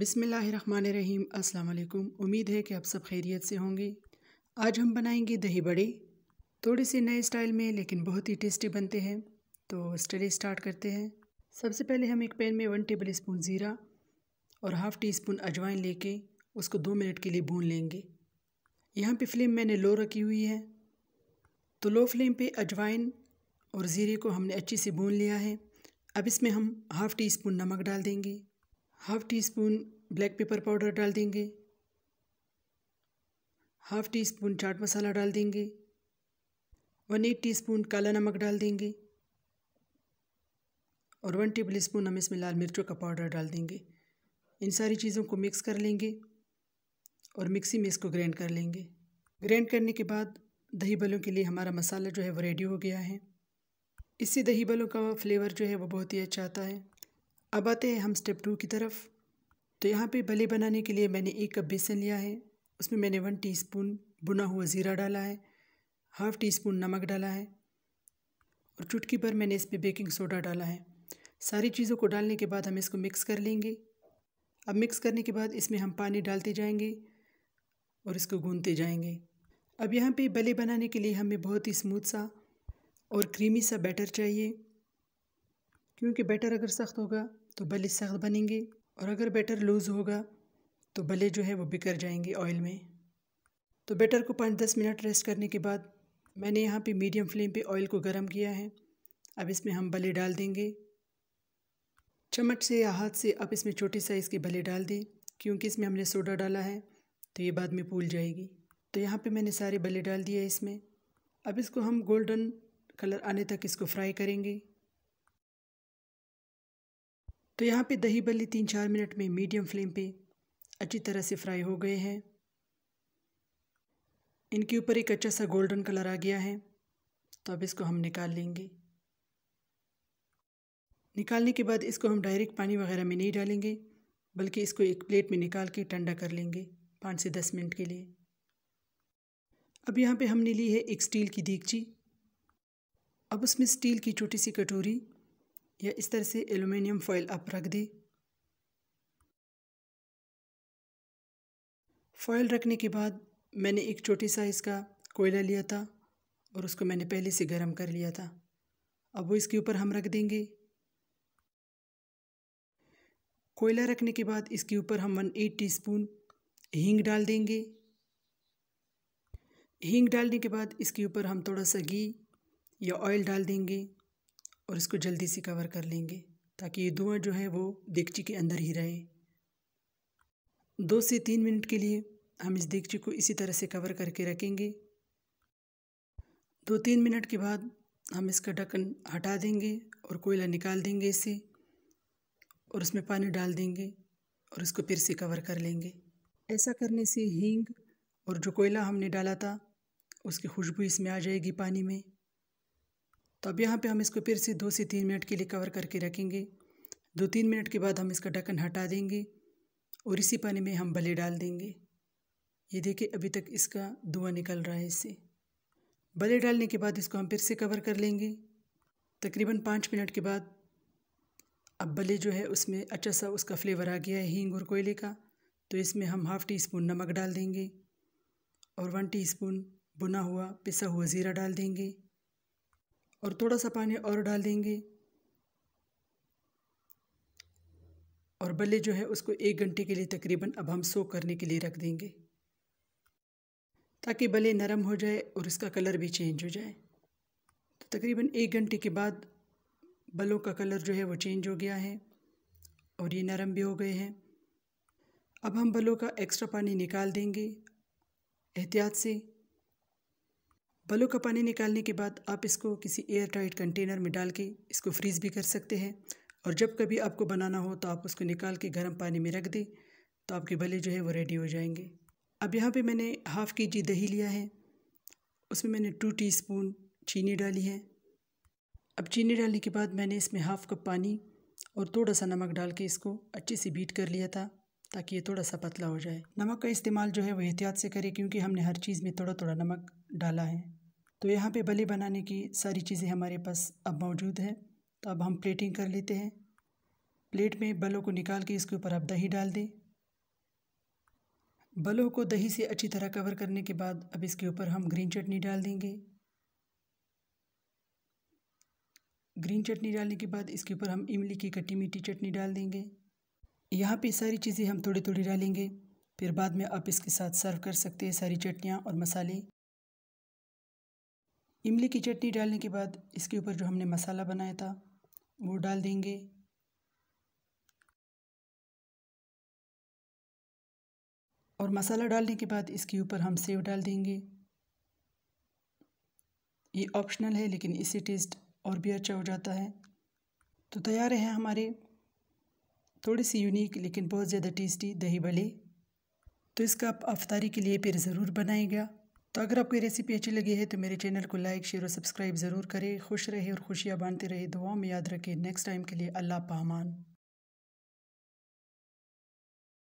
अस्सलाम वालेकुम उम्मीद है कि आप सब खैरियत से होंगे आज हम बनाएंगे दही बड़े थोड़े से नए स्टाइल में लेकिन बहुत ही टेस्टी बनते हैं तो स्टडी स्टार्ट करते हैं सबसे पहले हम एक पैन में वन टेबल स्पून ज़ीरा और हाफ़ टी स्पून अजवाइन लेके उसको दो मिनट के लिए भून लेंगे यहाँ पर फ्लेम मैंने लो रखी हुई है तो लो फ्लेम पर अजवाइन और ज़ीरे को हमने अच्छे से भून लिया है अब इसमें हम हाफ़ टी स्पून नमक डाल देंगे half teaspoon black pepper powder डाल देंगे हाफ टी स्पून चाट मसाला डाल देंगे वन एट टी स्पून काला नमक डाल देंगे और वन टेबल स्पून हम इसमें लाल मिर्चों का पाउडर डाल देंगे इन सारी चीज़ों को मिक्स कर लेंगे और मिक्सी में इसको ग्राइंड कर लेंगे ग्राइंड करने के बाद दही बलों के लिए हमारा मसाला जो है वो रेडी हो गया है इससे दही बलों का फ्लेवर जो है वो बहुत ही अच्छा आता है अब आते हैं हम स्टेप टू की तरफ तो यहाँ पे भले बनाने के लिए मैंने एक कप बेसन लिया है उसमें मैंने वन टीस्पून बुना हुआ ज़ीरा डाला है हाफ़ टी स्पून नमक डाला है और चुटकी भर मैंने इसमें बेकिंग सोडा डाला है सारी चीज़ों को डालने के बाद हम इसको मिक्स कर लेंगे अब मिक्स करने के बाद इसमें हम पानी डालते जाएंगे और इसको गूंदते जाएंगे अब यहाँ पे भले बनाने के लिए हमें बहुत ही स्मूथ सा और क्रीमी सा बैटर चाहिए क्योंकि बैटर अगर सख्त होगा तो भले सख्त बनेंगे और अगर बैटर लूज़ होगा तो भले जो है वो बिकर जाएंगे ऑयल में तो बैटर को पाँच दस मिनट रेस्ट करने के बाद मैंने यहाँ पे मीडियम फ्लेम पे ऑयल को गर्म किया है अब इसमें हम भले डाल देंगे चम्मच से या हाथ से आप इसमें छोटे साइज़ के भले डाल दें क्योंकि इसमें हमने सोडा डाला है तो ये बाद में फूल जाएगी तो यहाँ पे मैंने सारे भले डाल दिए इसमें अब इसको हम गोल्डन कलर आने तक इसको फ्राई करेंगे तो यहाँ पे दही बल्ली तीन चार मिनट में मीडियम फ्लेम पे अच्छी तरह से फ्राई हो गए हैं इनके ऊपर एक अच्छा सा गोल्डन कलर आ गया है तो अब इसको हम निकाल लेंगे निकालने के बाद इसको हम डायरेक्ट पानी वगैरह में नहीं डालेंगे बल्कि इसको एक प्लेट में निकाल के ठंडा कर लेंगे पाँच से दस मिनट के लिए अब यहाँ पे हमने ली है एक स्टील की दीगची अब उसमें स्टील की छोटी सी कटोरी या इस तरह से एलुमिनियम फॉइल आप रख दें फॉयल रखने के बाद मैंने एक छोटी साइज़ का कोयला लिया था और उसको मैंने पहले से गर्म कर लिया था अब वो इसके ऊपर हम रख देंगे कोयला रखने के बाद इसके ऊपर हम वन एट टी स्पून हींग डाल देंगे हींग डालने के बाद इसके ऊपर हम थोड़ा सा घी या ऑयल डाल देंगे और इसको जल्दी से कवर कर लेंगे ताकि ये धुआँ जो है वो देगची के अंदर ही रहे दो से तीन मिनट के लिए हम इस देगची को इसी तरह से कवर करके रखेंगे दो तीन मिनट के बाद हम इसका ढक्कन हटा देंगे और कोयला निकाल देंगे इसे और उसमें पानी डाल देंगे और इसको फिर से कवर कर लेंगे ऐसा करने से हींग और जो कोयला हमने डाला था उसकी खुशबू इसमें आ जाएगी पानी में तो अब यहाँ पे हम इसको फिर से दो से तीन मिनट के लिए कवर करके रखेंगे दो तीन मिनट के बाद हम इसका ढक्कन हटा देंगे और इसी पानी में हम बले डाल देंगे ये देखिए अभी तक इसका धुआँ निकल रहा है इससे बले डालने के बाद इसको हम फिर से कवर कर लेंगे तकरीबन पाँच मिनट के बाद अब बले जो है उसमें अच्छा सा उसका फ्लेवर आ गया है हींग और कोयले का तो इसमें हम हाफ़ टी स्पून नमक डाल देंगे और वन टी स्पून बुना हुआ पिसा हुआ ज़ीरा डाल देंगे और थोड़ा सा पानी और डाल देंगे और बल्ले जो है उसको एक घंटे के लिए तकरीबन अब हम सो करने के लिए रख देंगे ताकि बल्ले नरम हो जाए और इसका कलर भी चेंज हो जाए तो तकरीबन एक घंटे के बाद बलों का कलर जो है वो चेंज हो गया है और ये नरम भी हो गए हैं अब हम बलों का एक्स्ट्रा पानी निकाल देंगे एहतियात से बालों का पानी निकालने के बाद आप इसको किसी एयर टाइट कंटेनर में डाल के इसको फ्रीज़ भी कर सकते हैं और जब कभी आपको बनाना हो तो आप उसको निकाल के गर्म पानी में रख दें तो आपके भले जो है वो रेडी हो जाएंगे अब यहाँ पे मैंने हाफ़ के जी दही लिया है उसमें मैंने टू टीस्पून चीनी डाली है अब चीनी डालने के बाद मैंने इसमें हाफ़ कप पानी और थोड़ा सा नमक डाल के इसको अच्छे से बीट कर लिया था ताकि ये थोड़ा सा पतला हो जाए नमक का इस्तेमाल जो है वो एहतियात से करें क्योंकि हमने हर चीज़ में थोड़ा थोड़ा नमक डाला है तो यहाँ पे भले बनाने की सारी चीज़ें हमारे पास अब मौजूद है तो अब हम प्लेटिंग कर लेते हैं प्लेट में बलों को निकाल के इसके ऊपर आप दही डाल दें बलों को दही से अच्छी तरह कवर करने के बाद अब इसके ऊपर हम ग्रीन चटनी डाल देंगे ग्रीन चटनी डालने के बाद इसके ऊपर हम इमली की कट्टी मीठी चटनी डाल देंगे यहाँ पे सारी चीज़ें हम थोड़ी थोड़ी डालेंगे फिर बाद में आप इसके साथ सर्व कर सकते हैं सारी चटनियाँ और मसाले इमली की चटनी डालने के बाद इसके ऊपर जो हमने मसाला बनाया था वो डाल देंगे और मसाला डालने के बाद इसके ऊपर हम सेव डाल देंगे ये ऑप्शनल है लेकिन इससे टेस्ट और भी अच्छा हो जाता है तो तैयार है हमारे थोड़ी सी यूनिक लेकिन बहुत ज़्यादा टेस्टी दही भले तो इसका आप अफ्तारी के लिए फिर ज़रूर बनाएगा तो अगर आपको ये रेसिपी अच्छी लगी है तो मेरे चैनल को लाइक शेयर और सब्सक्राइब ज़रूर करें खुश रहे और खुशियाँ बांटते रहे दुआओं में याद रखें नेक्स्ट टाइम के लिए अल्लाह पामान